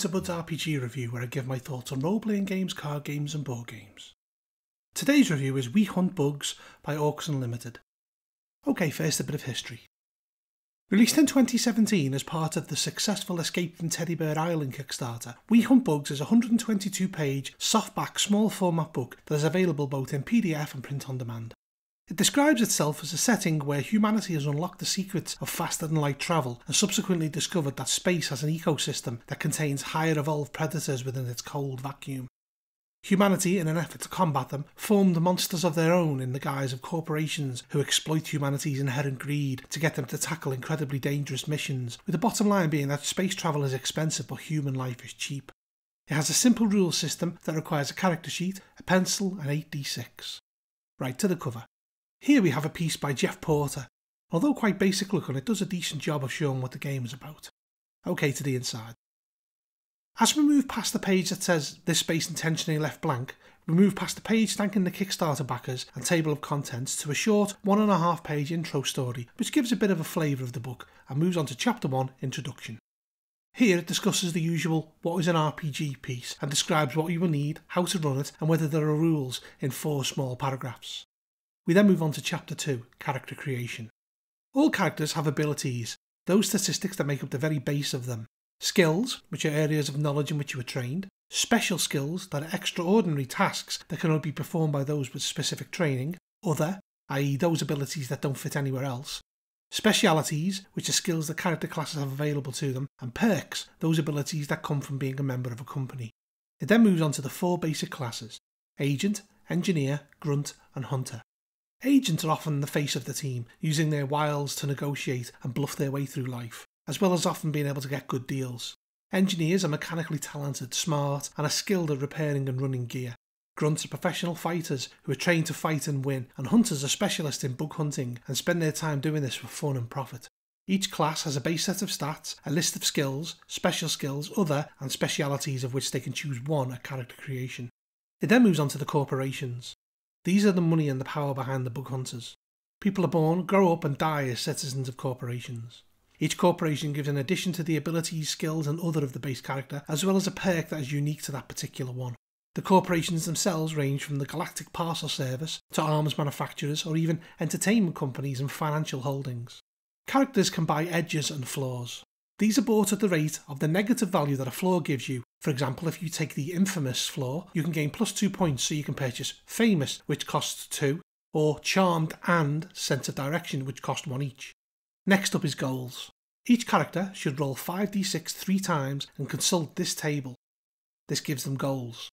to Bud's RPG review, where I give my thoughts on role playing games, card games, and board games. Today's review is We Hunt Bugs by Orcs Unlimited. Okay, first a bit of history. Released in 2017 as part of the successful Escape from Teddy Bear Island Kickstarter, We Hunt Bugs is a 122 page, softback, small format book that is available both in PDF and print on demand. It describes itself as a setting where humanity has unlocked the secrets of faster than light travel and subsequently discovered that space has an ecosystem that contains higher evolved predators within its cold vacuum. Humanity, in an effort to combat them, formed monsters of their own in the guise of corporations who exploit humanity's inherent greed to get them to tackle incredibly dangerous missions, with the bottom line being that space travel is expensive but human life is cheap. It has a simple rule system that requires a character sheet, a pencil, and 8d6. Right to the cover. Here we have a piece by Jeff Porter. Although quite basic looking, it does a decent job of showing what the game is about. Okay to the inside. As we move past the page that says this space intentionally left blank, we move past the page thanking the Kickstarter backers and table of contents to a short one and a half page intro story which gives a bit of a flavour of the book and moves on to chapter 1 introduction. Here it discusses the usual what is an RPG piece and describes what you will need, how to run it and whether there are rules in four small paragraphs. We then move on to Chapter 2 Character Creation. All characters have abilities, those statistics that make up the very base of them. Skills, which are areas of knowledge in which you are trained. Special skills, that are extraordinary tasks that can only be performed by those with specific training. Other, i.e., those abilities that don't fit anywhere else. Specialities, which are skills the character classes have available to them, and perks, those abilities that come from being a member of a company. It then moves on to the four basic classes Agent, Engineer, Grunt, and Hunter. Agents are often the face of the team, using their wiles to negotiate and bluff their way through life, as well as often being able to get good deals. Engineers are mechanically talented, smart, and are skilled at repairing and running gear. Grunts are professional fighters who are trained to fight and win, and hunters are specialists in bug hunting and spend their time doing this for fun and profit. Each class has a base set of stats, a list of skills, special skills, other, and specialities of which they can choose one at character creation. It then moves on to the corporations. These are the money and the power behind the bug hunters. People are born, grow up, and die as citizens of corporations. Each corporation gives an addition to the abilities, skills, and other of the base character, as well as a perk that is unique to that particular one. The corporations themselves range from the Galactic Parcel Service to arms manufacturers or even entertainment companies and financial holdings. Characters can buy edges and flaws. These are bought at the rate of the negative value that a floor gives you. For example, if you take the infamous floor, you can gain plus 2 points so you can purchase famous, which costs 2, or charmed and sense of direction, which cost 1 each. Next up is goals. Each character should roll 5d6 three times and consult this table. This gives them goals.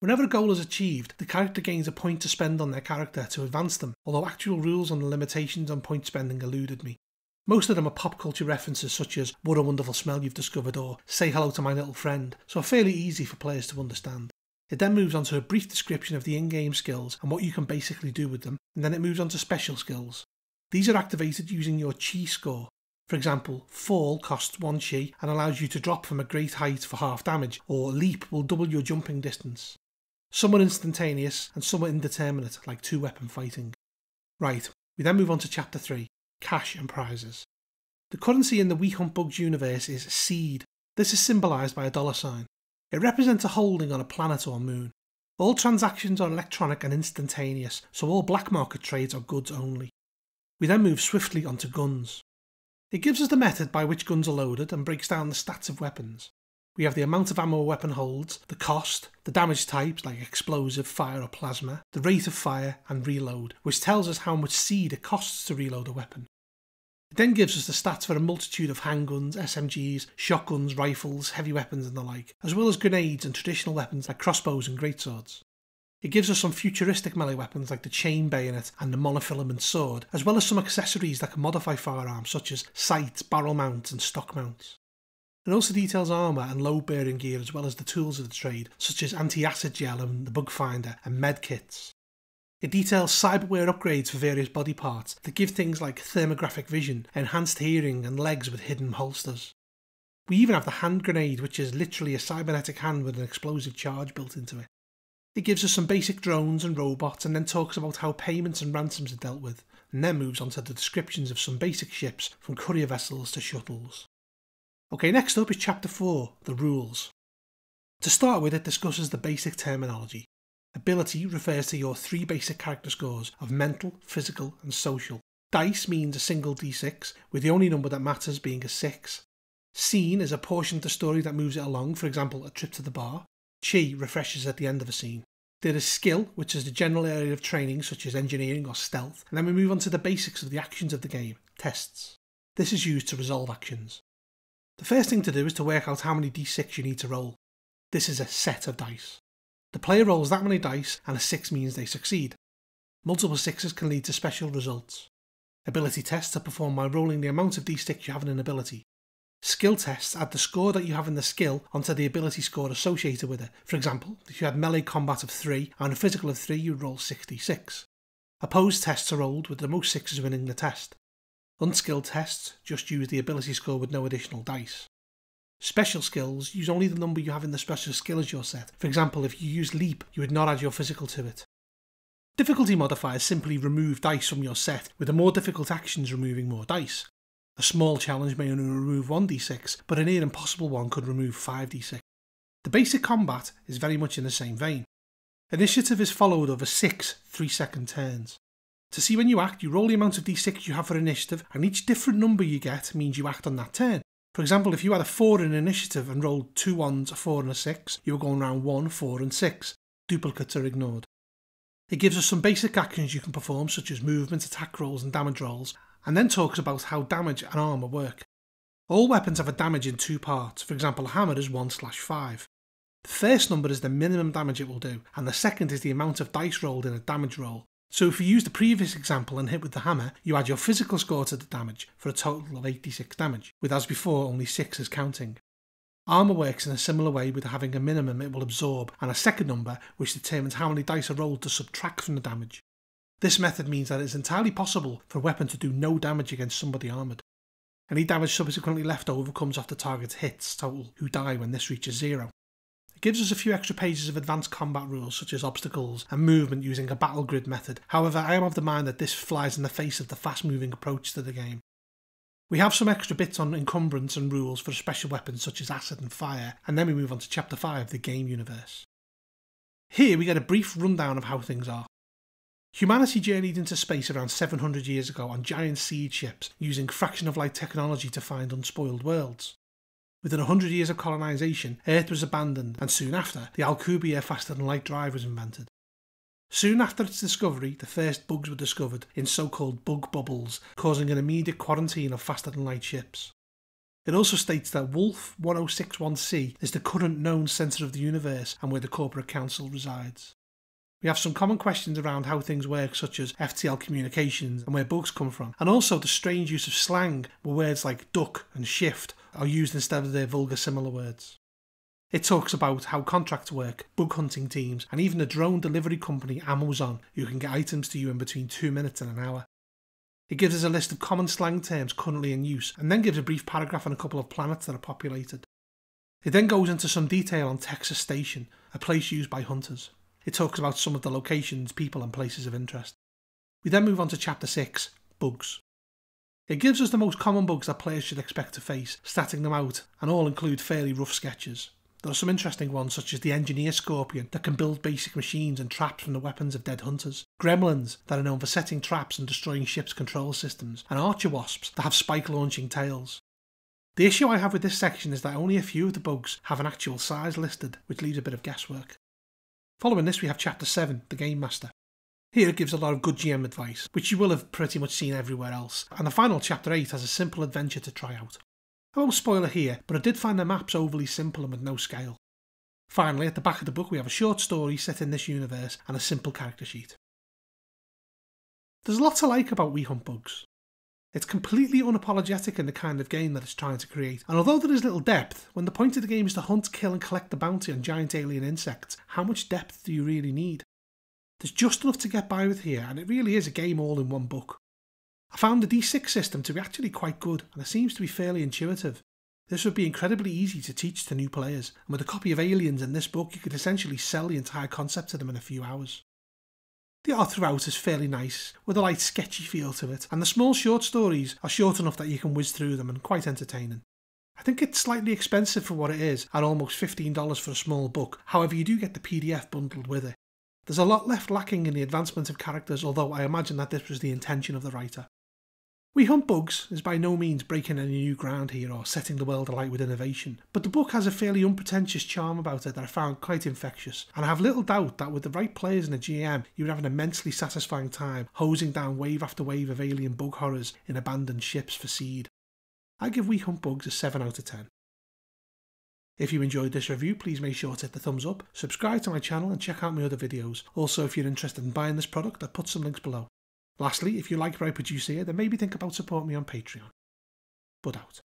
Whenever a goal is achieved, the character gains a point to spend on their character to advance them, although actual rules on the limitations on point spending eluded me. Most of them are pop culture references such as What a Wonderful Smell You've Discovered or Say Hello to My Little Friend, so fairly easy for players to understand. It then moves on to a brief description of the in game skills and what you can basically do with them, and then it moves on to special skills. These are activated using your chi score. For example, fall costs 1 chi and allows you to drop from a great height for half damage, or leap will double your jumping distance. Some are instantaneous and some are indeterminate, like two weapon fighting. Right, we then move on to chapter 3, cash, and prizes. The currency in the We Hunt Bugs universe is seed. This is symbolised by a dollar sign. It represents a holding on a planet or moon. All transactions are electronic and instantaneous, so all black market trades are goods only. We then move swiftly onto guns. It gives us the method by which guns are loaded and breaks down the stats of weapons. We have the amount of ammo a weapon holds, the cost, the damage types like explosive, fire or plasma, the rate of fire and reload, which tells us how much seed it costs to reload a weapon. It then gives us the stats for a multitude of handguns, SMGs, shotguns, rifles, heavy weapons and the like, as well as grenades and traditional weapons like crossbows and greatswords. It gives us some futuristic melee weapons like the chain bayonet and the monofilament sword, as well as some accessories that can modify firearms such as sights, barrel mounts and stock mounts and also details armour and load bearing gear as well as the tools of the trade, such as anti acid gel and the bug finder and med kits. It details cyberware upgrades for various body parts that give things like thermographic vision, enhanced hearing, and legs with hidden holsters. We even have the hand grenade, which is literally a cybernetic hand with an explosive charge built into it. It gives us some basic drones and robots and then talks about how payments and ransoms are dealt with, and then moves on to the descriptions of some basic ships from courier vessels to shuttles. Okay, next up is Chapter 4 The Rules. To start with, it discusses the basic terminology. Ability refers to your three basic character scores of mental, physical, and social. Dice means a single d6, with the only number that matters being a 6. Scene is a portion of the story that moves it along, for example, a trip to the bar. Chi refreshes at the end of a scene. There is skill, which is the general area of training, such as engineering or stealth, and then we move on to the basics of the actions of the game tests. This is used to resolve actions. The first thing to do is to work out how many d6 you need to roll. This is a set of dice. The player rolls that many dice and a 6 means they succeed. Multiple 6s can lead to special results. Ability tests are performed by rolling the amount of d6 you have in an ability. Skill tests add the score that you have in the skill onto the ability score associated with it. For example, if you had melee combat of 3 and a physical of 3 you'd roll 66. Opposed tests are rolled with the most 6s winning the test. Unskilled tests just use the ability score with no additional dice. Special skills use only the number you have in the special skill as your set. For example, if you use leap, you would not add your physical to it. Difficulty modifiers simply remove dice from your set, with the more difficult actions removing more dice. A small challenge may only remove 1d6, but a near impossible one could remove 5d6. The basic combat is very much in the same vein. Initiative is followed over six three second turns. To see when you act, you roll the amount of d6 you have for initiative, and each different number you get means you act on that turn. For example, if you had a 4 in initiative and rolled two ones, a 4 and a 6, you were going round 1, 4 and 6. Duplicates are ignored. It gives us some basic actions you can perform such as movement, attack rolls and damage rolls, and then talks about how damage and armour work. All weapons have a damage in two parts, for example a hammer is 1 slash 5. The first number is the minimum damage it will do, and the second is the amount of dice rolled in a damage roll. So if you use the previous example and hit with the hammer, you add your physical score to the damage for a total of 86 damage, with as before only 6 as counting. Armour works in a similar way with having a minimum it will absorb and a second number which determines how many dice are rolled to subtract from the damage. This method means that it is entirely possible for a weapon to do no damage against somebody armoured. Any damage subsequently left over comes off the target's hits total, who die when this reaches zero. It gives us a few extra pages of advanced combat rules such as obstacles and movement using a battle grid method. However, I am of the mind that this flies in the face of the fast moving approach to the game. We have some extra bits on encumbrance and rules for special weapons such as acid and fire, and then we move on to Chapter 5, the game universe. Here we get a brief rundown of how things are. Humanity journeyed into space around 700 years ago on giant seed ships, using fraction of light technology to find unspoiled worlds. Within a 100 years of colonisation, Earth was abandoned, and soon after, the Alcubierre faster than light drive was invented. Soon after its discovery, the first bugs were discovered in so called bug bubbles, causing an immediate quarantine of faster than light ships. It also states that Wolf 1061c is the current known centre of the universe and where the corporate council resides. We have some common questions around how things work, such as FTL communications and where bugs come from, and also the strange use of slang where words like duck and shift are used instead of their vulgar similar words. It talks about how contracts work, bug hunting teams, and even the drone delivery company Amazon, who can get items to you in between two minutes and an hour. It gives us a list of common slang terms currently in use, and then gives a brief paragraph on a couple of planets that are populated. It then goes into some detail on Texas Station, a place used by hunters. It talks about some of the locations, people, and places of interest. We then move on to Chapter 6 Bugs. It gives us the most common bugs that players should expect to face, statting them out, and all include fairly rough sketches. There are some interesting ones, such as the Engineer Scorpion, that can build basic machines and traps from the weapons of dead hunters, Gremlins, that are known for setting traps and destroying ships' control systems, and Archer Wasps, that have spike launching tails. The issue I have with this section is that only a few of the bugs have an actual size listed, which leaves a bit of guesswork. Following this, we have Chapter 7, The Game Master. Here it gives a lot of good GM advice, which you will have pretty much seen everywhere else, and the final Chapter 8 has a simple adventure to try out. I won't spoil it here, but I did find the maps overly simple and with no scale. Finally, at the back of the book, we have a short story set in this universe and a simple character sheet. There's a lot to like about We Hunt Bugs. It's completely unapologetic in the kind of game that it's trying to create, and although there is little depth, when the point of the game is to hunt, kill, and collect the bounty on giant alien insects, how much depth do you really need? There's just enough to get by with here, and it really is a game all in one book. I found the D6 system to be actually quite good, and it seems to be fairly intuitive. This would be incredibly easy to teach to new players, and with a copy of Aliens in this book, you could essentially sell the entire concept to them in a few hours. The art throughout is fairly nice, with a light sketchy feel to it, and the small short stories are short enough that you can whiz through them and quite entertaining. I think it's slightly expensive for what it is, at almost $15 for a small book, however you do get the PDF bundled with it. There's a lot left lacking in the advancement of characters, although I imagine that this was the intention of the writer. We Hunt Bugs is by no means breaking any new ground here or setting the world alight with innovation, but the book has a fairly unpretentious charm about it that I found quite infectious, and I have little doubt that with the right players and a GM, you would have an immensely satisfying time hosing down wave after wave of alien bug horrors in abandoned ships for seed. I give We Hunt Bugs a 7 out of 10. If you enjoyed this review, please make sure to hit the thumbs up, subscribe to my channel and check out my other videos. Also, if you're interested in buying this product, I put some links below. Lastly, if you like what I produce here, then maybe think about supporting me on Patreon. But out.